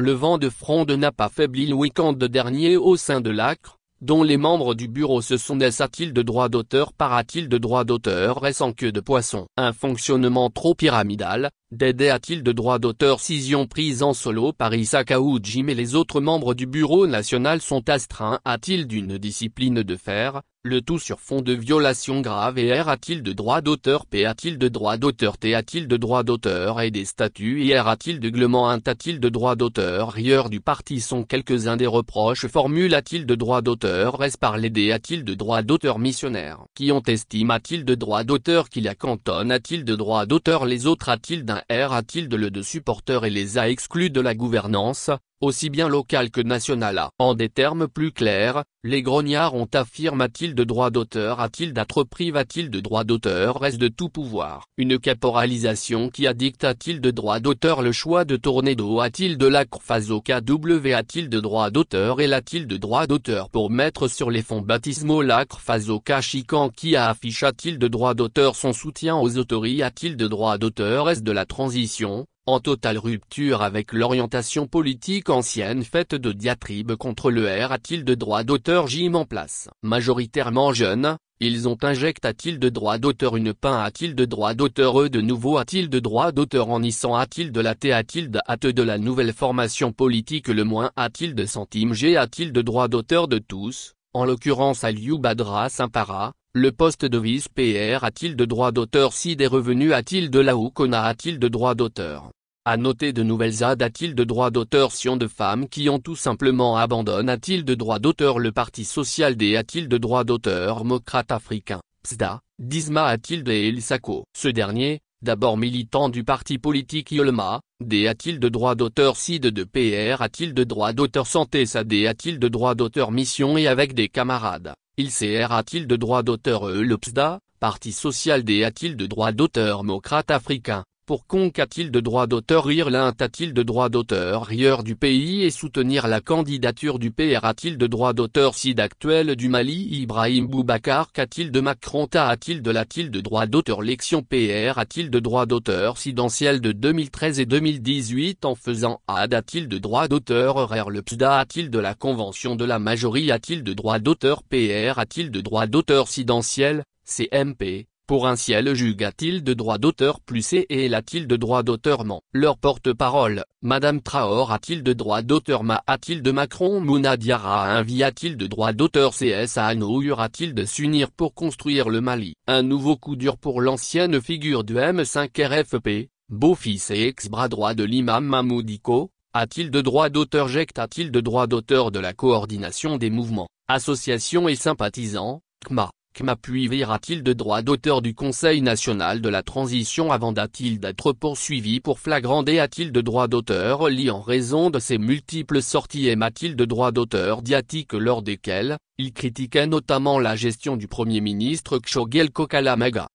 Le vent de fronde n'a pas faibli le week-end dernier au sein de l'ACRE, dont les membres du bureau se sont t ils de droit d'auteur para-t-il de droit d'auteur et sans queue de poisson. Un fonctionnement trop pyramidal, Dédé a-t-il de droit d'auteur Scission prise en solo par Isaac jim et les autres membres du Bureau national sont astreints a-t-il d'une discipline de fer, le tout sur fond de violations graves et R a-t-il de droit d'auteur P a-t-il de droit d'auteur T a-t-il de droit d'auteur et des statuts R a-t-il de glement T a-t-il de droit d'auteur Rieur du parti sont quelques-uns des reproches formule a-t-il de droit d'auteur Reste par les a-t-il de droit d'auteur missionnaire qui ont estime a-t-il de droit d'auteur qui la cantonne a-t-il de droit d'auteur les autres a-t-il d'un R a-t-il de le de supporters et les a exclus de la gouvernance, aussi bien locale que nationale. En des termes plus clairs, les grognards ont affirmé a-t-il de droit d'auteur a-t-il d'être a t il de droit d'auteur est-ce de tout pouvoir Une caporalisation qui a a-t-il de droit d'auteur le choix de Tornado a-t-il de la au KW a-t-il de droit d'auteur et l'a-t-il de droit d'auteur pour mettre sur les fonds baptismaux la K Chican qui a affiché a-t-il de droit d'auteur son soutien aux autorités a-t-il de droit d'auteur est-ce de la transition en totale rupture avec l'orientation politique ancienne faite de diatribes contre le R-A-t-il de droit d'auteur Jim en place. Majoritairement jeunes, ils ont injecté a-t-il de droit d'auteur une pain a-t-il de droit d'auteur eux de nouveau a-t-il de droit d'auteur en hissant a-t-il de la T a-t-il de hâte de la nouvelle formation politique le moins a-t-il de centimes G a-t-il de droit d'auteur de tous, en l'occurrence Aliou Badra Simpara, le poste de vice-PR a-t-il de droit d'auteur Si des revenus a-t-il de la Oukona a-t-il de droit d'auteur A noter de nouvelles ad a-t-il de droit d'auteur Sion de femmes qui ont tout simplement abandonné a-t-il de droit d'auteur Le Parti social D. a-t-il de droit d'auteur Mocrate africain, PSDA, Disma a-t-il de Elisako Ce dernier, d'abord militant du parti politique Yolma, D a-t-il de droit d'auteur CID de PR a-t-il de droit d'auteur Santé SAD a-t-il de droit d'auteur Mission et avec des camarades, il CR a-t-il de droit d'auteur Elopsda, euh, Parti social des a-t-il de droit d'auteur Mocrate africain pour Conque qua t il de droit d'auteur Irlande a-t-il de droit d'auteur Rieur du pays et soutenir la candidature du PR a-t-il de droit d'auteur side actuel du Mali Ibrahim Boubacar qu'a-t-il de Macron a-t-il de l'a-t-il de droit d'auteur Lection PR a-t-il de droit d'auteur Sidentiel de 2013 et 2018 en faisant ad a-t-il de droit d'auteur Horaire le PSDA a-t-il de la Convention de la majorité a-t-il de droit d'auteur PR a-t-il de droit d'auteur Sidentiel CMP pour un ciel juge a-t-il de droit d'auteur plus et, elle a-t-il de droit d'auteur man Leur porte-parole, Madame Traor a-t-il de droit d'auteur ma a-t-il de Macron Mouna Diara a-t-il de droit d'auteur CSA Anour a-t-il de s'unir pour construire le Mali Un nouveau coup dur pour l'ancienne figure du M5RFP, beau-fils et ex-bras droit de l'imam Mamoudiko, a-t-il de droit d'auteur Ject a-t-il de droit d'auteur de la coordination des mouvements, associations et sympathisants, KMA Kmapui verra-t-il de droit d'auteur du Conseil national de la transition avant d'a-t-il d'être poursuivi pour flagrant a-t-il de droit d'auteur lié en raison de ses multiples sorties et m'a-t-il de droit d'auteur diatique lors desquelles, il critiquait notamment la gestion du Premier ministre Kshogel Kokalamaga.